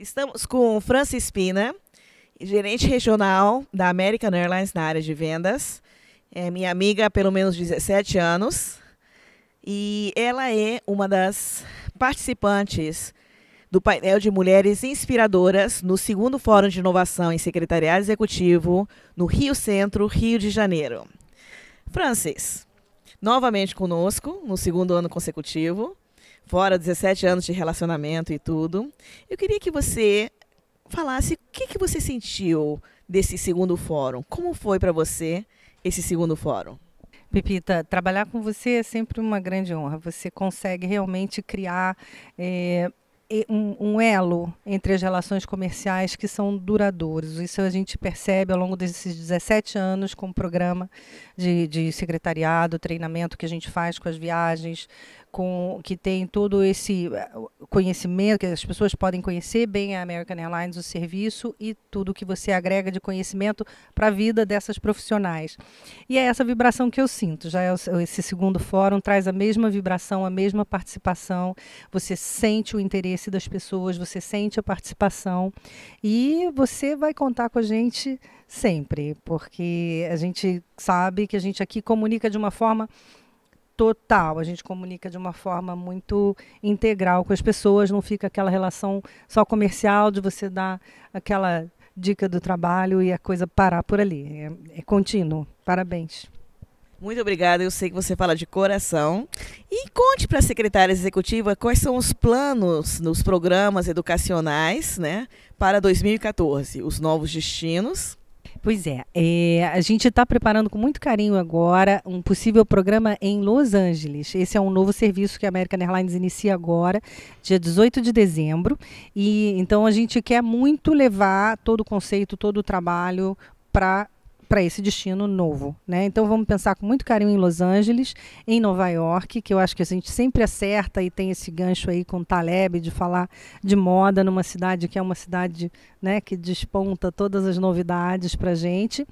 Estamos com Francis Pina, gerente regional da American Airlines na área de vendas. É minha amiga há pelo menos 17 anos. E ela é uma das participantes do painel de mulheres inspiradoras no segundo Fórum de Inovação em Secretariado Executivo no Rio Centro, Rio de Janeiro. Francis, novamente conosco no segundo ano consecutivo fora 17 anos de relacionamento e tudo, eu queria que você falasse o que, que você sentiu desse segundo fórum. Como foi para você esse segundo fórum? Pepita, trabalhar com você é sempre uma grande honra. Você consegue realmente criar é, um, um, elo entre as relações comerciais que são duradouros. Isso a gente percebe ao longo desses 17 anos com o programa de, de secretariado, treinamento que a gente faz com as viagens, com que tem todo esse eh, conhecimento, que as pessoas podem conhecer bem a American Airlines, o serviço e tudo que você agrega de conhecimento para a vida dessas profissionais. E é essa vibração que eu sinto. Já é esse segundo fórum traz a mesma vibração, a mesma participação. Você sente o interesse das pessoas, você sente a participação e você vai contar com a gente sempre, porque a gente sabe que a gente aqui comunica de uma forma total. A gente comunica de uma forma muito integral com as pessoas, não fica aquela relação só comercial de você dar aquela dica do trabalho e a coisa parar por ali. É, é contínuo. Parabéns. Muito obrigada, eu sei que você fala de coração. E conte para a secretária executiva quais são os planos nos programas educacionais né, para 2014, os novos destinos. Pois é, é a gente está preparando com muito carinho agora um possível programa em Los Angeles. Esse é um novo serviço que a American Airlines inicia agora, dia 18 de dezembro. E então a gente quer muito levar todo o conceito, todo o trabalho para para esse destino novo, né? Então vamos pensar com muito carinho em Los Angeles, em Nova York, que eu acho que a gente sempre acerta e tem esse gancho aí com o Taleb de falar de moda numa cidade que é uma cidade, né, que desponta todas as novidades para gente.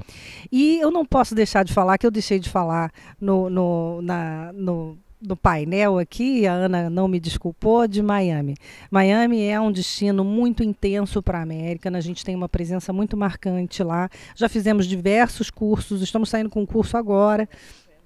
E eu não posso deixar de falar que eu deixei de falar no, no, na, no do painel aqui, a Ana não me desculpou, de Miami. Miami é um destino muito intenso para a América, né? a gente tem uma presença muito marcante lá. Já fizemos diversos cursos, estamos saindo com um curso agora,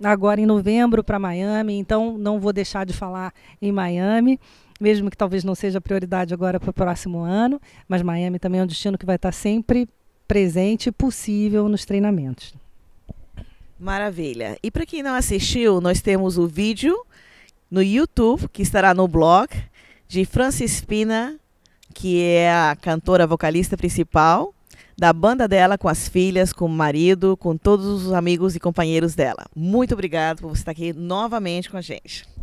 agora em novembro para Miami, então não vou deixar de falar em Miami mesmo que talvez não seja prioridade agora para o próximo ano, mas Miami também é um destino que vai estar tá sempre presente e possível nos treinamentos. Maravilha. E para quem não assistiu, nós temos o vídeo no YouTube, que estará no blog de Francis Pina, que é a cantora vocalista principal da banda dela, com as filhas, com o marido, com todos os amigos e companheiros dela. Muito obrigado por você estar aqui novamente com a gente.